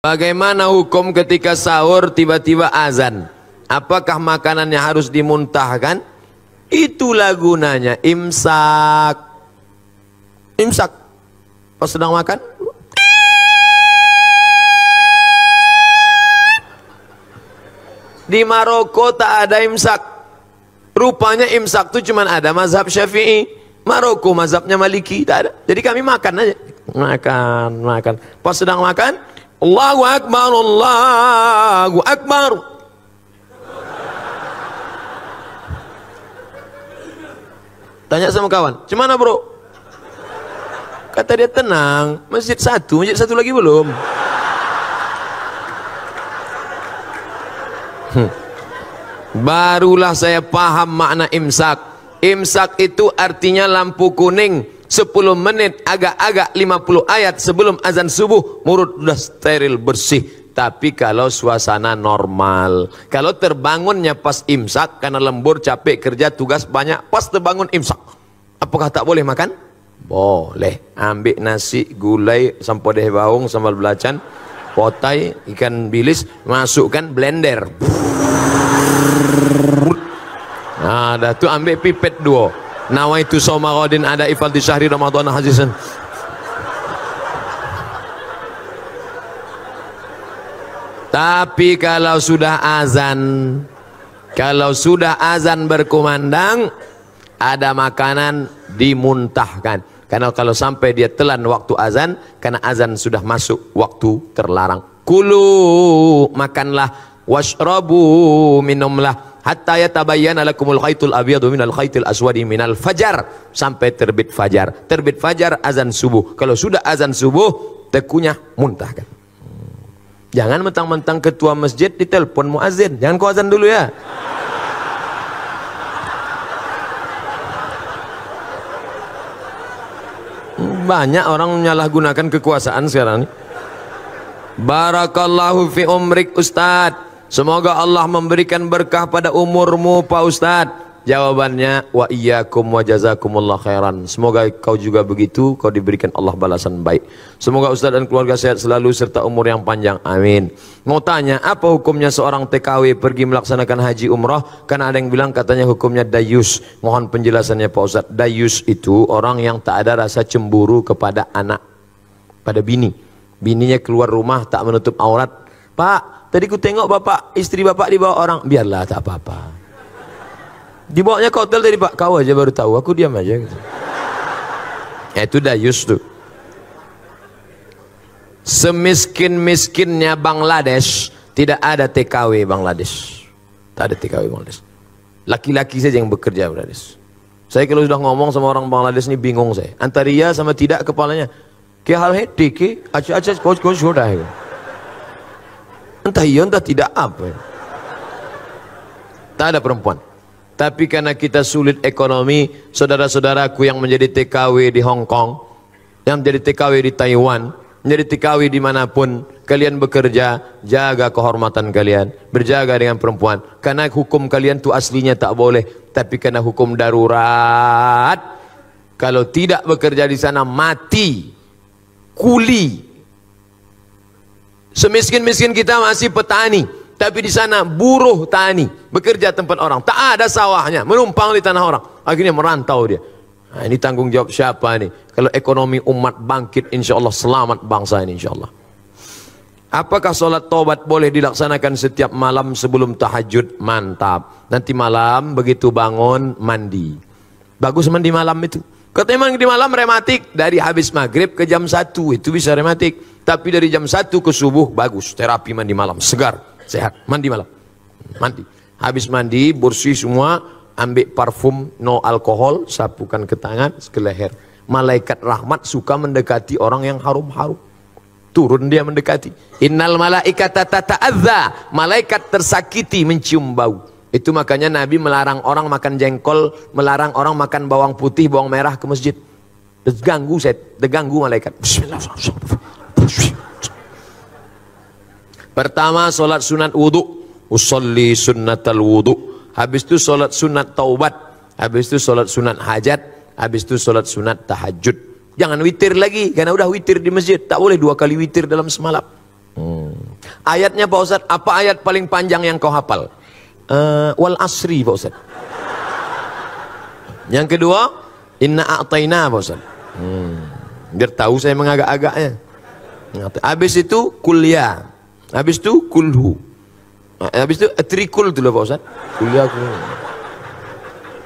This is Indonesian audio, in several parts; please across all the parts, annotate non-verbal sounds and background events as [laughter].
Bagaimana hukum ketika sahur tiba-tiba azan? Apakah makanannya harus dimuntahkan? Itulah gunanya imsak. Imsak. Pas sedang makan. Di Maroko tak ada imsak. Rupanya imsak itu cuma ada mazhab syafi'i. Maroko mazhabnya maliki tak ada. Jadi kami makan aja. Makan, makan. Pas sedang makan, Allahu Akbar, Allahu Akbar. Tanya sama kawan, gimana bro? Kata dia tenang, masjid satu, masjid satu lagi belum. Hmm. Barulah saya paham makna imsak. Imsak itu artinya lampu kuning 10 menit agak-agak 50 ayat sebelum azan subuh mulut sudah steril bersih tapi kalau suasana normal kalau terbangunnya pas imsak karena lembur capek kerja tugas banyak pas terbangun imsak apakah tak boleh makan? boleh ambil nasi gulai sampo deh baung sambal belacan potai ikan bilis masukkan blender nah dah tu ambil pipet dua nawaitu soma ghadin ada ifal di syahri ramadhan hajisan tapi kalau sudah azan kalau sudah azan berkumandang ada makanan dimuntahkan karena kalau sampai dia telan waktu azan karena azan sudah masuk waktu terlarang kulu makanlah washrabu minumlah hatta yatabayyana lakumul khaitul abyadu minal khaitil aswadi minal fajar sampai terbit fajar terbit fajar azan subuh kalau sudah azan subuh tekunya muntahkan jangan mentang-mentang ketua masjid ditelepon muazin jangan kau azan dulu ya banyak orang menyalahgunakan kekuasaan sekarang ini. Barakallahu fi umrik Ustadz. Semoga Allah memberikan berkah pada umurmu Pak Ustadz. Jawabannya wa iyyakum wa jazakumullah khairan. Semoga kau juga begitu, kau diberikan Allah balasan baik. Semoga Ustaz dan keluarga sehat selalu serta umur yang panjang. Amin. Mau tanya, apa hukumnya seorang TKW pergi melaksanakan haji umrah? Karena ada yang bilang katanya hukumnya dayus. Mohon penjelasannya Pak Ustaz. Dayus itu orang yang tak ada rasa cemburu kepada anak, pada bini. Bininya keluar rumah tak menutup aurat. Pak, Tadi ku tengok bapak, istri bapak dibawa orang. Biarlah tak apa-apa. Dibawanya ke hotel tadi pak. Kau aja baru tahu. Aku diam aja. Gitu. Ya, itu dayus tuh. Semiskin-miskinnya Bangladesh tidak ada TKW Bangladesh. Tak ada TKW Bangladesh. Laki-laki saja yang bekerja Bangladesh. Saya kalau sudah ngomong sama orang Bangladesh ini bingung saya. Antara iya sama tidak kepalanya. Ke hal hati ke acu-acu, coach coach sudah entah iya entah tidak apa tak ada perempuan tapi karena kita sulit ekonomi saudara-saudaraku yang menjadi TKW di Hong Kong yang menjadi TKW di Taiwan menjadi TKW dimanapun kalian bekerja jaga kehormatan kalian berjaga dengan perempuan karena hukum kalian itu aslinya tak boleh tapi karena hukum darurat kalau tidak bekerja di sana mati kuli Semiskin-miskin kita masih petani, tapi di sana buruh tani, bekerja tempat orang. Tak ada sawahnya, menumpang di tanah orang. Akhirnya merantau dia. Nah, ini tanggung jawab siapa ini? Kalau ekonomi umat bangkit, insya Allah selamat bangsa ini insya Allah. Apakah sholat taubat boleh dilaksanakan setiap malam sebelum tahajud? Mantap. Nanti malam begitu bangun mandi. Bagus mandi malam itu. Ketimbang di malam rematik dari habis maghrib ke jam 1 itu bisa rematik. Tapi dari jam 1 ke subuh bagus terapi mandi malam segar sehat mandi malam mandi. Habis mandi bersih semua ambil parfum no alkohol sapukan ke tangan ke leher. Malaikat rahmat suka mendekati orang yang harum-harum. Turun dia mendekati. Innal malaikata tata Malaikat tersakiti mencium bau. Itu makanya Nabi melarang orang makan jengkol, melarang orang makan bawang putih, bawang merah ke masjid. Terganggu saya, terganggu malaikat. Pertama solat sunat wudhu. Usolli sunnatal wudhu. Habis itu solat sunat taubat. Habis itu solat sunat hajat. Habis itu solat sunat tahajud. Jangan witir lagi, karena udah witir di masjid. Tak boleh dua kali witir dalam semalam. Hmm. Ayatnya Pak Ustaz, apa ayat paling panjang yang kau hafal? uh, wal asri Pak Ustaz. Yang kedua, inna a'tayna Pak Ustaz. Hmm. Biar tahu saya mengagak-agaknya. Habis itu kuliah. Habis itu kulhu. Eh, habis itu trikul dulu Pak Ustaz. Kuliah kulhu.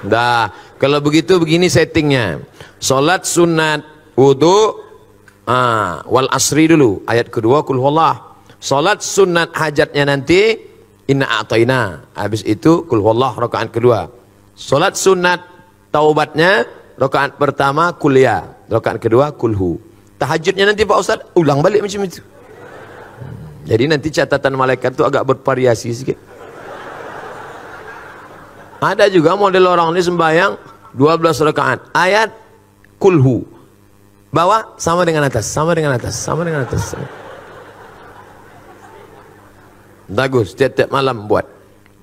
Dah, kalau begitu begini settingnya. Salat sunat, wudu, ah, wal asri dulu. Ayat kedua kulhuallah. Salat sunat hajatnya nanti Inna a'tayna. Habis itu kul wallah rakaat kedua. Salat sunat taubatnya rakaat pertama kuliah, ya. rakaat kedua kulhu. Tahajudnya nanti Pak Ustaz ulang balik macam itu. Jadi nanti catatan malaikat itu agak bervariasi sikit. Ada juga model orang ini sembahyang 12 rakaat. Ayat kulhu. Bawah sama dengan atas, sama dengan atas, sama dengan atas. Sama dengan atas. Bagus, setiap malam buat.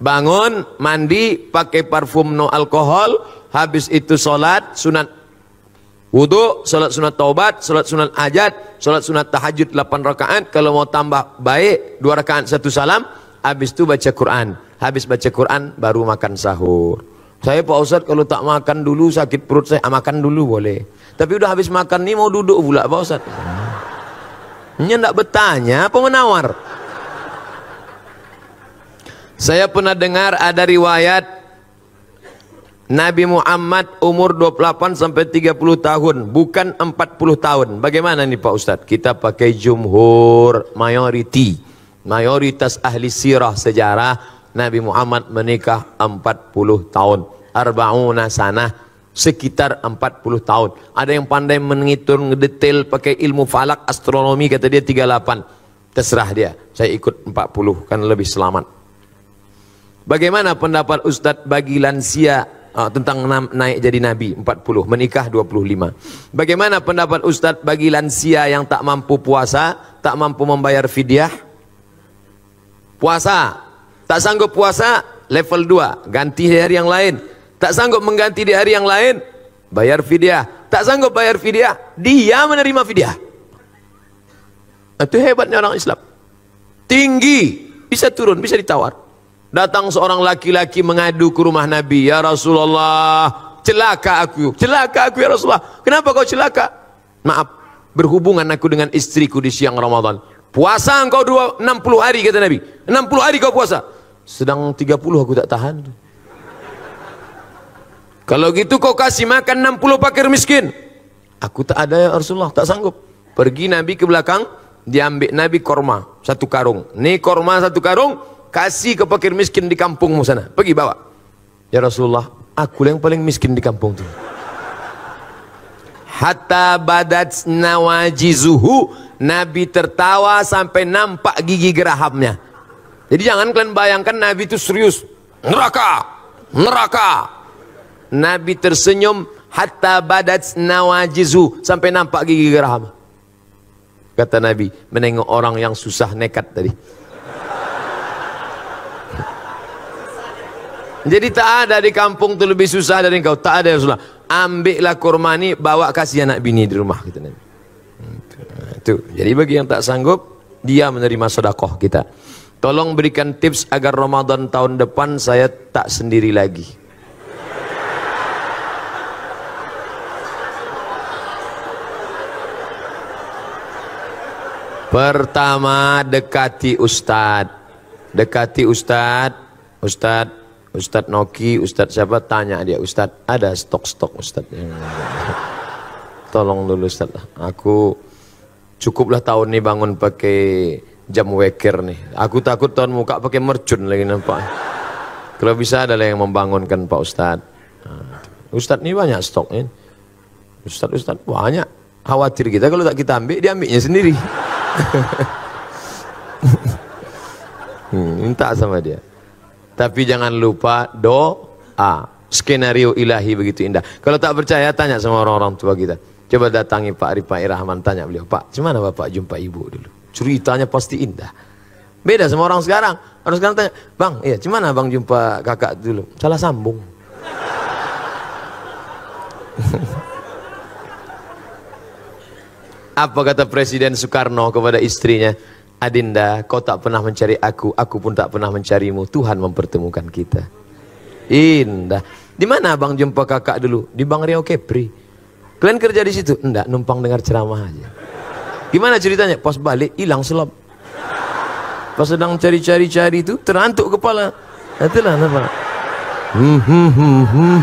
Bangun, mandi, pakai parfum no alkohol, habis itu sholat, sunat Wudhu, sholat sunat taubat, sholat sunat ajat, sholat sunat tahajud 8 rakaat. Kalau mau tambah baik, 2 rakaat satu salam. Habis itu baca Quran. Habis baca Quran, baru makan sahur. Saya Pak Ustadz kalau tak makan dulu sakit perut saya, amakan ah, makan dulu boleh. Tapi udah habis makan nih mau duduk pula Pak Ustadz. Ini tidak bertanya, apa menawar? Saya pernah dengar ada riwayat Nabi Muhammad umur 28 sampai 30 tahun, bukan 40 tahun. Bagaimana nih Pak Ustadz? Kita pakai jumhur, mayoriti. Mayoritas ahli sirah sejarah Nabi Muhammad menikah 40 tahun. Arba'una sana sekitar 40 tahun. Ada yang pandai menghitung detail pakai ilmu falak astronomi kata dia 38. Terserah dia. Saya ikut 40 kan lebih selamat. Bagaimana pendapat Ustadz bagi lansia uh, tentang naik jadi nabi 40, menikah 25. Bagaimana pendapat Ustadz bagi lansia yang tak mampu puasa, tak mampu membayar fidyah? Puasa, tak sanggup puasa, level 2, ganti di hari yang lain. Tak sanggup mengganti di hari yang lain, bayar fidyah. Tak sanggup bayar fidyah, dia menerima fidyah. Itu hebatnya orang Islam. Tinggi, bisa turun, bisa ditawar. Datang seorang laki-laki mengadu ke rumah Nabi, "Ya Rasulullah, celaka aku. Celaka aku ya Rasulullah. Kenapa kau celaka?" Maaf, berhubungan aku dengan istriku di siang Ramadan. Puasa engkau dua, 60 hari kata Nabi. 60 hari kau puasa. Sedang 30 aku tak tahan. Kalau gitu kau kasih makan 60 pakir miskin. Aku tak ada ya Rasulullah, tak sanggup. Pergi Nabi ke belakang, diambil Nabi korma satu karung. Nih korma satu karung, kasih ke fakir miskin di kampungmu sana pergi bawa ya Rasulullah aku yang paling miskin di kampung tuh hatta badat nawajizuhu Nabi tertawa sampai nampak gigi gerahamnya jadi jangan kalian bayangkan Nabi itu serius neraka neraka Nabi tersenyum hatta badat nawajizu sampai nampak gigi geraham kata Nabi menengok orang yang susah nekat tadi Jadi tak ada di kampung itu lebih susah dari engkau. Tak ada Rasulullah. Ambillah kurma ini, bawa kasih anak bini di rumah kita Nabi. Itu. Hmm, Jadi bagi yang tak sanggup, dia menerima sedekah kita. Tolong berikan tips agar Ramadan tahun depan saya tak sendiri lagi. Pertama dekati Ustadz, Dekati Ustadz, Ustadz. Ustadz Noki, Ustadz siapa tanya dia, Ustadz ada stok-stok Ustadz yang tolong dulu Ustadz, aku cukuplah tahun ini bangun pakai jam weker nih, aku takut tahun muka pakai mercun lagi nampak. Kalau bisa adalah yang membangunkan Pak Ustadz. Nah, Ustadz ini banyak stok nih Ustadz, Ustadz banyak. Khawatir kita kalau tak kita ambil, dia ambilnya sendiri. [laughs] Hmm, minta sama dia. Tapi jangan lupa doa. Skenario ilahi begitu indah. Kalau tak percaya tanya sama orang-orang tua kita. Coba datangi Pak Rifai Rahman tanya beliau, "Pak, gimana Bapak jumpa ibu dulu?" Ceritanya pasti indah. Beda sama orang sekarang. Orang sekarang tanya, "Bang, iya gimana Bang jumpa kakak dulu?" Salah sambung. [laughs] Apa kata Presiden Soekarno kepada istrinya? Adinda, kau tak pernah mencari aku, aku pun tak pernah mencarimu. Tuhan mempertemukan kita. Indah. Di mana abang jumpa kakak dulu? Di Bang Riau Kepri. Kalian kerja di situ? Enggak, numpang dengar ceramah aja. Gimana ceritanya? Pas balik, hilang selop. Pas sedang cari-cari-cari itu, terantuk kepala. Itulah apa? Hmm, hmm, hmm,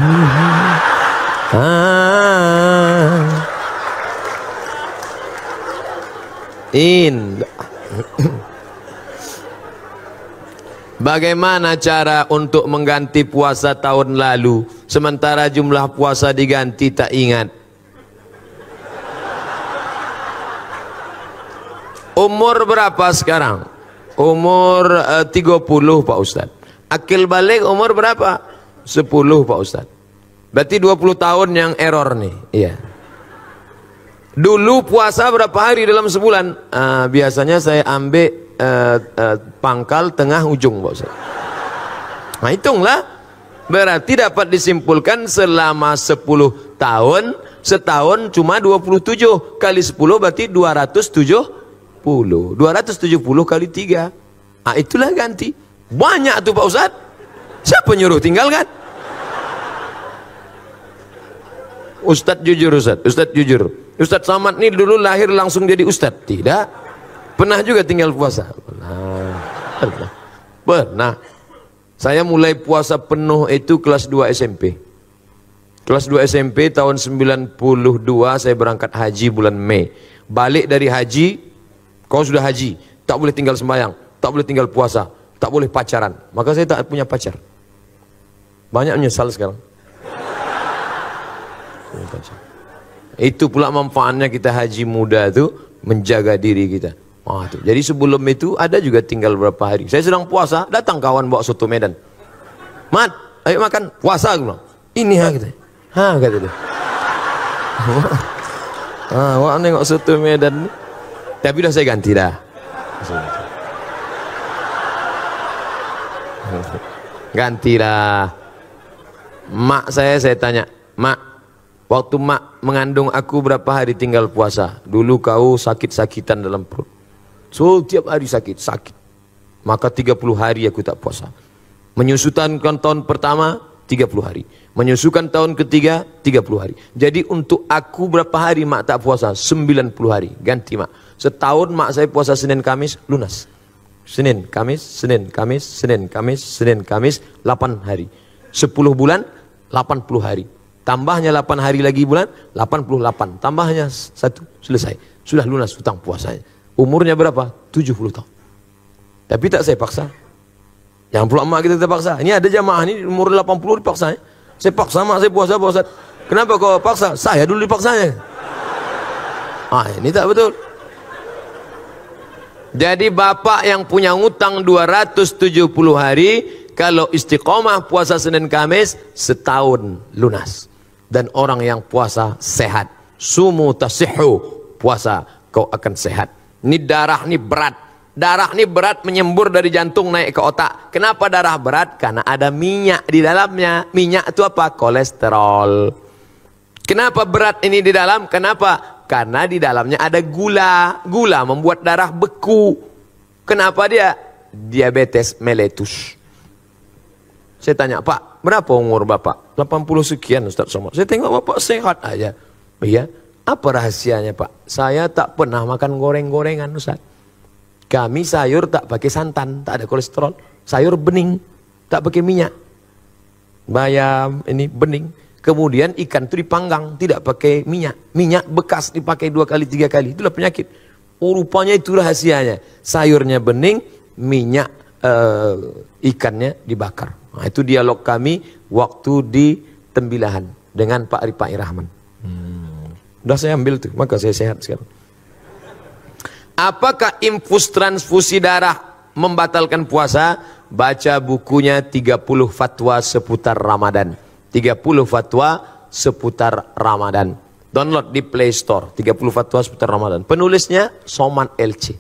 ah. Indah. [coughs] Bagaimana cara untuk mengganti puasa tahun lalu sementara jumlah puasa diganti tak ingat? Umur berapa sekarang? Umur eh, uh, 30 Pak Ustaz. Akil balik umur berapa? 10 Pak Ustaz. Berarti 20 tahun yang error nih. Iya. Dulu puasa berapa hari dalam sebulan? Uh, biasanya saya ambil uh, uh, pangkal tengah ujung Pak Ustaz. Nah hitunglah. Berarti dapat disimpulkan selama 10 tahun, setahun cuma 27 kali 10 berarti 270. 270 kali 3. Nah itulah ganti. Banyak tuh Pak Ustaz. Siapa nyuruh tinggalkan? Ustadz jujur Ustadz, Ustadz jujur. Ustadz Samad nih dulu lahir langsung jadi Ustadz. Tidak. Pernah juga tinggal puasa. Pernah. Pernah. Saya mulai puasa penuh itu kelas 2 SMP. Kelas 2 SMP tahun 92 saya berangkat haji bulan Mei. Balik dari haji, kau sudah haji, tak boleh tinggal sembahyang, tak boleh tinggal puasa, tak boleh pacaran. Maka saya tak punya pacar. Banyak menyesal sekarang. Itu pula manfaatnya kita haji muda itu menjaga diri kita. Wah, tuh. Jadi sebelum itu ada juga tinggal berapa hari. Saya sedang puasa, datang kawan bawa soto Medan. Mat, ayo makan puasa aku Ini ha kita. Ha kata dia. [laughs] ah, wah nengok soto Medan. Tapi dah saya ganti dah. Ganti dah. Mak saya saya tanya, "Mak, Waktu mak mengandung aku berapa hari tinggal puasa. Dulu kau sakit-sakitan dalam perut. So tiap hari sakit, sakit. Maka 30 hari aku tak puasa. Menyusutan kan tahun pertama 30 hari. Menyusukan tahun ketiga 30 hari. Jadi untuk aku berapa hari mak tak puasa? 90 hari. Ganti mak. Setahun mak saya puasa Senin Kamis lunas. Senin Kamis, Senin Kamis, Senin Kamis, Senin Kamis 8 hari. 10 bulan 80 hari. Tambahnya 8 hari lagi bulan, 88. Tambahnya satu, selesai. Sudah lunas hutang puasanya. Umurnya berapa? 70 tahun. Tapi tak saya paksa. Yang pula emak kita terpaksa. Ini ada jamaah ini umur 80 dipaksa. Ya. Saya paksa mak saya puasa puasa. Kenapa kau paksa? Saya dulu dipaksanya. Ah, ini tak betul. Jadi bapak yang punya utang 270 hari, kalau istiqomah puasa Senin Kamis, setahun lunas dan orang yang puasa sehat. Sumu tasihu, puasa kau akan sehat. Ini darah ini berat. Darah ini berat menyembur dari jantung naik ke otak. Kenapa darah berat? Karena ada minyak di dalamnya. Minyak itu apa? Kolesterol. Kenapa berat ini di dalam? Kenapa? Karena di dalamnya ada gula. Gula membuat darah beku. Kenapa dia? Diabetes meletus. Saya tanya, Pak, berapa umur Bapak? 80 sekian Ustaz Somad. Saya tengok Bapak sehat aja. Iya. Apa rahasianya Pak? Saya tak pernah makan goreng-gorengan Ustaz. Kami sayur tak pakai santan, tak ada kolesterol. Sayur bening, tak pakai minyak. Bayam ini bening. Kemudian ikan itu dipanggang, tidak pakai minyak. Minyak bekas dipakai dua kali, tiga kali. Itulah penyakit. Oh, rupanya itu rahasianya. Sayurnya bening, minyak uh, ikannya dibakar. Nah, itu dialog kami waktu di Tembilahan dengan Pak Pak Irahman. Hmm. Udah saya ambil tuh, maka saya sehat sekarang. Apakah infus transfusi darah membatalkan puasa? Baca bukunya 30 fatwa seputar Ramadan. 30 fatwa seputar Ramadan. Download di Play Store 30 fatwa seputar Ramadan. Penulisnya Soman LC.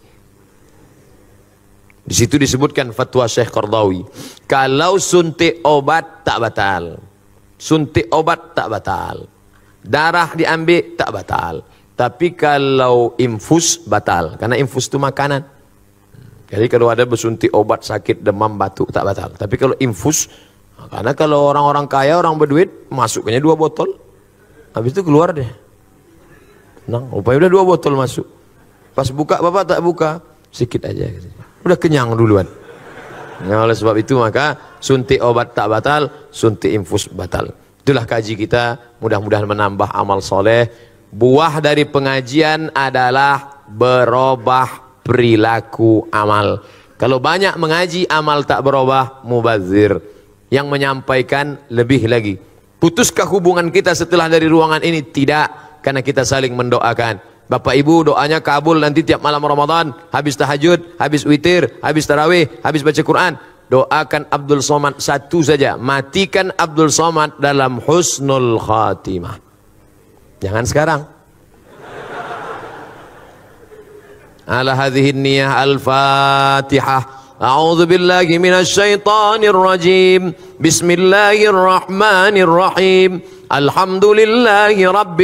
Di situ disebutkan fatwa Syekh Qardawi. Kalau suntik obat tak batal. Suntik obat tak batal. Darah diambil tak batal. Tapi kalau infus batal. Karena infus itu makanan. Jadi kalau ada bersuntik obat sakit demam batuk tak batal. Tapi kalau infus. Karena kalau orang-orang kaya orang berduit masuknya dua botol. Habis itu keluar deh. Nah, upaya udah dua botol masuk. Pas buka bapak tak buka. Sedikit aja. Gitu. Udah kenyang duluan. Nah, oleh sebab itu maka suntik obat tak batal, suntik infus batal. Itulah kaji kita, mudah-mudahan menambah amal soleh. Buah dari pengajian adalah berubah perilaku amal. Kalau banyak mengaji, amal tak berubah, mubazir. Yang menyampaikan lebih lagi. Putuskah hubungan kita setelah dari ruangan ini? Tidak, karena kita saling mendoakan. Bapak Ibu doanya kabul nanti tiap malam Ramadan, habis tahajud, habis witir, habis tarawih, habis baca Quran, doakan Abdul Somad satu saja, matikan Abdul Somad dalam husnul khatimah. Jangan sekarang. Ala hadhihi niyah al-Fatihah. أعوذ بالله من الشيطان الرجيم بسم الله الرحمن الرحيم الحمد لله رب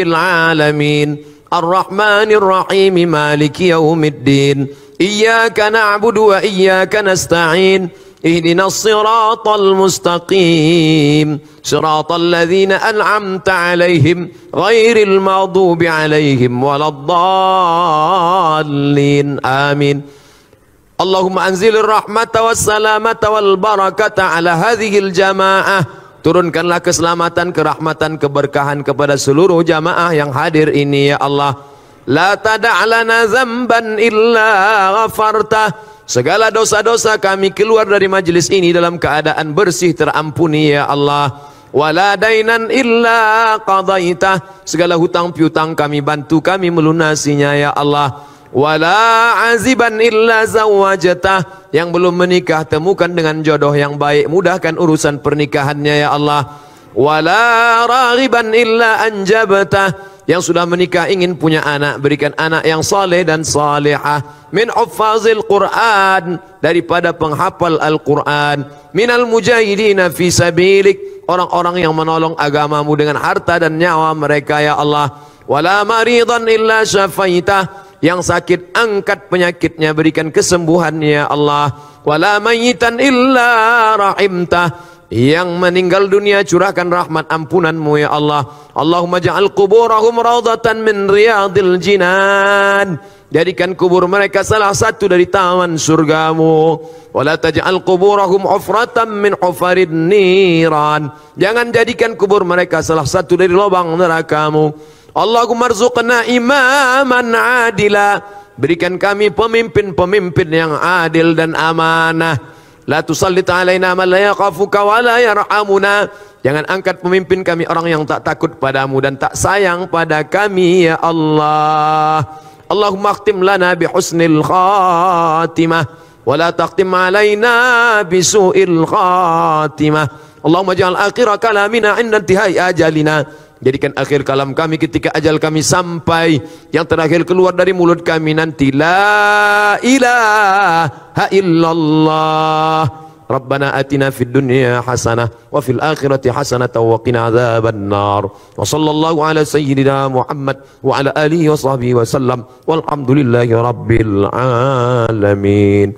الرحمن الرحيم مالك يوم الدين إياك نعبد وإياك نستعين اهدنا الصراط المستقيم صراط الذين أنعمت عليهم غير المغضوب عليهم ولا الضالين آمين اللهم أنزل الرحمة والسلامة والبركة على هذه الجماعة Turunkanlah keselamatan, kerahmatan, keberkahan kepada seluruh jamaah yang hadir ini ya Allah. La tada'lana zamban illa ghafartah. Segala dosa-dosa kami keluar dari majlis ini dalam keadaan bersih terampuni ya Allah. Wala dainan illa qadaitah. Segala hutang piutang kami bantu kami melunasinya ya Allah wala aziban illa zawajatah yang belum menikah temukan dengan jodoh yang baik mudahkan urusan pernikahannya ya Allah wala raghiban illa anjabatah yang sudah menikah ingin punya anak berikan anak yang saleh dan salihah min huffazil Quran daripada penghafal Al-Quran minal mujahidina fi sabilik orang-orang yang menolong agamamu dengan harta dan nyawa mereka ya Allah wala maridan illa syafaitah yang sakit angkat penyakitnya, berikan kesembuhannya ya Allah. Wala mayitan illa rahimtah. yang meninggal dunia curahkan rahmat ampunanmu ya Allah Allahumma ja'al kuburahum rawdatan min riyadil jinan jadikan kubur mereka salah satu dari taman surgamu wala taj'al kuburahum ufratan min ufarin niran jangan jadikan kubur mereka salah satu dari lubang nerakamu Allahumma rzuqna imaman adila. Berikan kami pemimpin-pemimpin yang adil dan amanah. La tusallit alaina man la yaqafuka wa la yarhamuna. Jangan angkat pemimpin kami orang yang tak takut padamu dan tak sayang pada kami ya Allah. Allahumma akhtim lana bi husnil khatimah wa la taqtim alaina bi su'il khatimah. Allahumma ja'al akhira kalamina 'inda intihai ajalina. jadikan akhir kalam kami ketika ajal kami sampai yang terakhir keluar dari mulut kami nanti la ilaha illallah ربنا اتنا في الدنيا حسنه وفي الاخره حسنه وقنا عذاب النار وصلى الله على سيدنا محمد وعلى اله وصحبه وسلم والحمد لله رب العالمين